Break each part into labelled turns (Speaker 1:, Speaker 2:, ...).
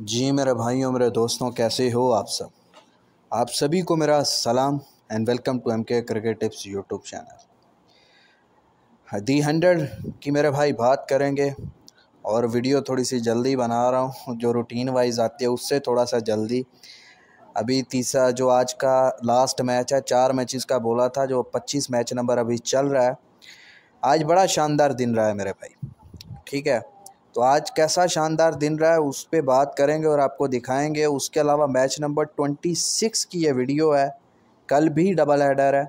Speaker 1: जी मेरे भाइयों मेरे दोस्तों कैसे हो आप सब आप सभी को मेरा सलाम and welcome to M K cricket tips YouTube channel the hundred की मेरे भाई बात करेंगे और वीडियो थोड़ी सी जल्दी बना रहा हूँ जो रूटीन वाइज आती है उससे थोड़ा सा जल्दी अभी तीसरा जो आज का लास्ट मैच है चार मैचेस का बोला था जो पच्चीस मैच नंबर अभी चल रहा है आज बड़ा शानदार दिन रहा है मेरे भाई ठीक है तो आज कैसा शानदार दिन रहा है उस पर बात करेंगे और आपको दिखाएंगे उसके अलावा मैच नंबर ट्वेंटी सिक्स की ये वीडियो है कल भी डबल हेडर है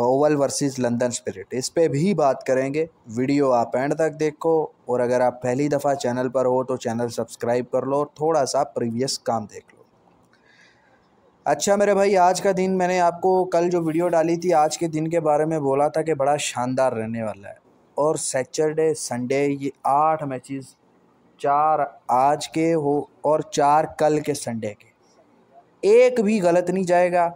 Speaker 1: ओवल वर्सेस लंदन स्पिरिट इस पर भी बात करेंगे वीडियो आप एंड तक देखो और अगर आप पहली दफ़ा चैनल पर हो तो चैनल सब्सक्राइब कर लो और थोड़ा सा प्रीवियस काम देख लो अच्छा मेरे भाई आज का दिन मैंने आपको कल जो वीडियो डाली थी आज के दिन के बारे में बोला था कि बड़ा शानदार रहने वाला है और सैटरडे संडे ये आठ मैचेस चार आज के हो और चार कल के संडे के एक भी गलत नहीं जाएगा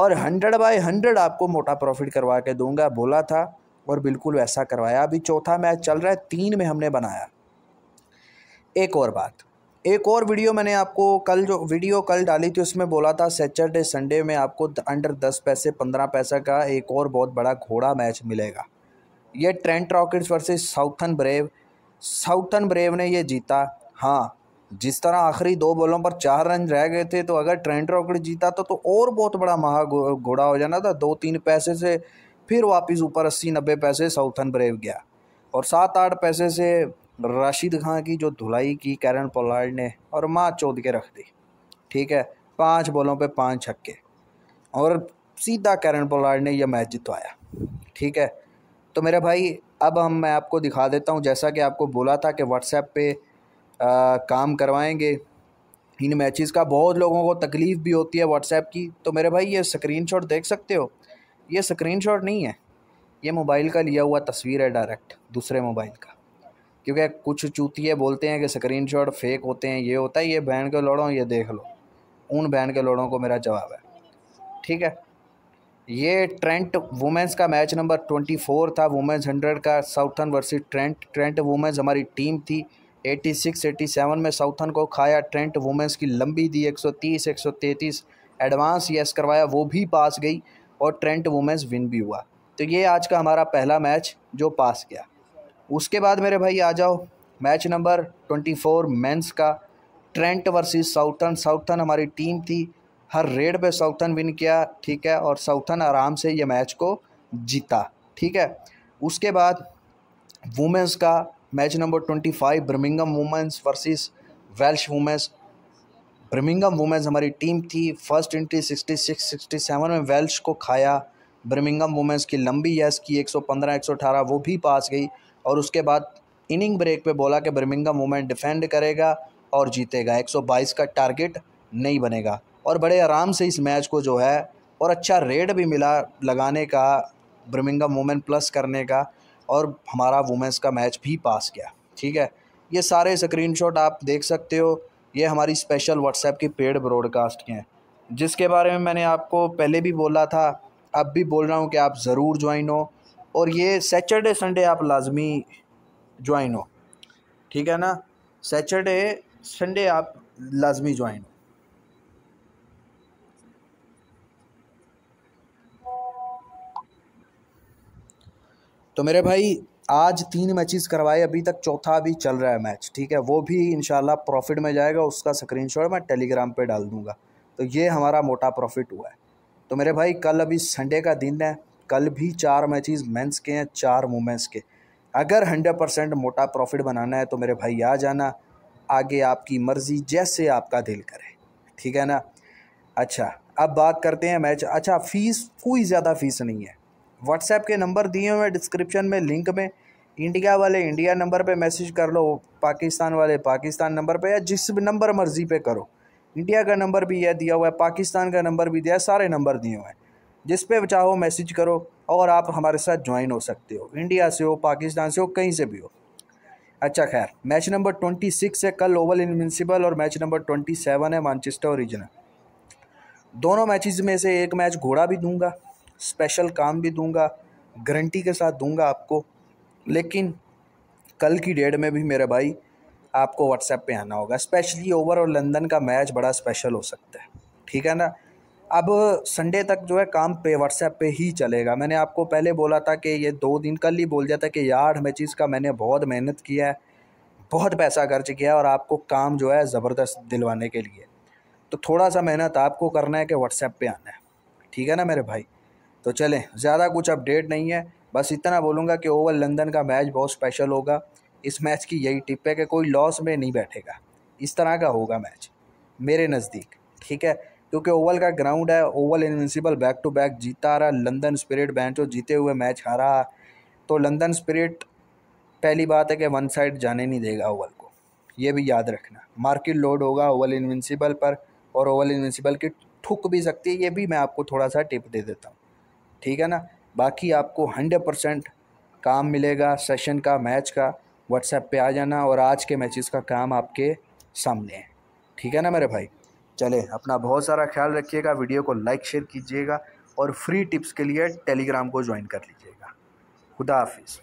Speaker 1: और हंड्रेड बाय हंड्रेड आपको मोटा प्रॉफिट करवा के दूंगा बोला था और बिल्कुल वैसा करवाया अभी चौथा मैच चल रहा है तीन में हमने बनाया एक और बात एक और वीडियो मैंने आपको कल जो वीडियो कल डाली थी उसमें बोला था सैटरडे संडे में आपको अंडर दस पैसे पंद्रह पैसा का एक और बहुत बड़ा घोड़ा मैच मिलेगा ये Trent Rockets versus Southern Brave Southern Brave ने ये जीता हाँ जिस तरह आखिरी दो बॉलों पर चार रन रह गए थे तो अगर ट्रेंट रॉकेट जीता तो तो और बहुत बड़ा महा घोड़ा हो जाना था दो तीन पैसे से फिर वापस ऊपर अस्सी नब्बे पैसे साउथन ब्रेव गया और सात आठ पैसे से राशिद खां की जो धुलाई की कैरन पोलार्ड ने और माँ चौध के रख दी ठीक है पाँच बॉलों पर पाँच छक्के और सीधा कैरन पोलार्ड ने यह मैच जितवाया ठीक है तो मेरे भाई अब हम मैं आपको दिखा देता हूँ जैसा कि आपको बोला था कि व्हाट्सएप पे आ, काम करवाएंगे इन मैचेस का बहुत लोगों को तकलीफ़ भी होती है व्हाट्सएप की तो मेरे भाई ये स्क्रीनशॉट देख सकते हो ये स्क्रीनशॉट नहीं है ये मोबाइल का लिया हुआ तस्वीर है डायरेक्ट दूसरे मोबाइल का क्योंकि कुछ चूती है बोलते हैं कि स्क्रीन शॉट फेक होते हैं ये होता है ये बहन के लोड़ों ये देख लो उन बहन के लोड़ों को मेरा जवाब है ठीक है ये ट्रेंट वुमेंस का मैच नंबर ट्वेंटी फोर था वुमेंस हंड्रेड का Southern versus Trent Trent women's हमारी टीम थी एटी सिक्स एटी सेवन में साउथन को खाया ट्रेंट वुमेंस की लंबी दी एक सौ तीस एक सौ तैंतीस एडवांस यस करवाया वो भी पास गई और ट्रेंट वुमेंस विन भी हुआ तो ये आज का हमारा पहला मैच जो पास गया उसके बाद मेरे भाई आ जाओ match number twenty four men's का ट्रेंट वर्सेस साउथन साउथन हमारी टीम थी हर रेड पे साउथन विन किया ठीक है और साउथन आराम से ये मैच को जीता ठीक है उसके बाद वुमेंस का match number twenty five Birmingham women's versus Welsh women's Birmingham women's हमारी टीम थी first entry sixty six sixty seven में वेल्श को खाया ब्रमिंगम वुमेंस की लंबी यस की एक सौ पंद्रह एक सौ अठारह वो भी पास गई और उसके बाद इनिंग ब्रेक पे बोला कि ब्रमिंगम वुमेन डिफेंड करेगा और जीतेगा एक सौ बाईस का टारगेट नहीं बनेगा और बड़े आराम से इस मैच को जो है और अच्छा रेट भी मिला लगाने का ब्रमिंगम वूमेन प्लस करने का और हमारा वुमेंस का मैच भी पास गया ठीक है ये सारे स्क्रीनशॉट आप देख सकते हो ये हमारी स्पेशल व्हाट्सएप की पेड ब्रॉडकास्ट के हैं जिसके बारे में मैंने आपको पहले भी बोला था अब भी बोल रहा हूँ कि आप ज़रूर ज्वाइन हो और ये सैटरडे संडे आप लाजमी ज्वाइन हो ठीक है ना सैटरडे संडे आप लाजमी ज्वाइन हो तो मेरे भाई आज तीन मैचेस करवाए अभी तक चौथा अभी चल रहा है मैच ठीक है वो भी इन प्रॉफिट में जाएगा उसका स्क्रीनशॉट मैं टेलीग्राम पे डाल दूंगा तो ये हमारा मोटा प्रॉफिट हुआ है तो मेरे भाई कल अभी संडे का दिन है कल भी चार मैचेस मेंस के हैं चार वुमेंस के अगर हंड्रेड परसेंट मोटा प्रॉफिट बनाना है तो मेरे भाई आ जाना आगे आपकी मर्ज़ी जैसे आपका दिल करे ठीक है ना अच्छा अब बात करते हैं मैच अच्छा फ़ीस कोई ज़्यादा फीस नहीं है व्हाट्सएप के नंबर दिए हुए हैं डिस्क्रिप्शन में लिंक में इंडिया वाले इंडिया नंबर पे मैसेज कर लो पाकिस्तान वाले पाकिस्तान नंबर पे या जिस भी नंबर मर्ज़ी पे करो इंडिया का नंबर भी यह दिया हुआ है पाकिस्तान का नंबर भी दिया है सारे नंबर दिए हुए हैं जिस पे चाहो मैसेज करो और आप हमारे साथ ज्वाइन हो सकते हो इंडिया से हो पाकिस्तान से हो कहीं से भी हो अच्छा खैर मैच नंबर ट्वेंटी सिक्स है कल ओवल इनविंसिबल और मैच नंबर ट्वेंटी सेवन है मानचेस्टर रीजनल दोनों मैचेस में से एक मैच घोड़ा भी दूंगा स्पेशल काम भी दूंगा गारंटी के साथ दूंगा आपको लेकिन कल की डेट में भी मेरे भाई आपको व्हाट्सएप पे आना होगा स्पेशली ओवर और लंदन का मैच बड़ा स्पेशल हो सकता है ठीक है ना अब संडे तक जो है काम पे व्हाट्सएप पे ही चलेगा मैंने आपको पहले बोला था कि ये दो दिन कल ही बोल जाता कि यार हमें चीज़ का मैंने बहुत मेहनत किया है बहुत पैसा खर्च किया और आपको काम जो है ज़बरदस्त दिलवाने के लिए तो थोड़ा सा मेहनत आपको करना है कि व्हाट्सएप पे आना है ठीक है ना मेरे भाई तो चलें ज़्यादा कुछ अपडेट नहीं है बस इतना बोलूँगा कि ओवल लंदन का मैच बहुत स्पेशल होगा इस मैच की यही टिप है कि कोई लॉस में नहीं बैठेगा इस तरह का होगा मैच मेरे नज़दीक ठीक है क्योंकि ओवल का ग्राउंड है Oval Invincibles back to back जीता रहा लंदन स्पिरिट बेंचो जीते हुए मैच हारा तो लंदन स्पिरिट पहली बात है कि वन साइड जाने नहीं देगा ओवल को ये भी याद रखना मार्केट लोड होगा ओवल इन्विंसिबल पर और ओवल इन्विंसिबल की ठुक भी सकती है ये भी मैं आपको थोड़ा सा टिप दे देता हूँ ठीक है ना बाकी आपको हंड्रेड परसेंट काम मिलेगा सेशन का मैच का व्हाट्सएप पे आ जाना और आज के मैचेस का काम आपके सामने है ठीक है ना मेरे भाई चले अपना बहुत सारा ख्याल रखिएगा वीडियो को लाइक शेयर कीजिएगा और फ्री टिप्स के लिए टेलीग्राम को ज्वाइन कर लीजिएगा खुदा हाफिज़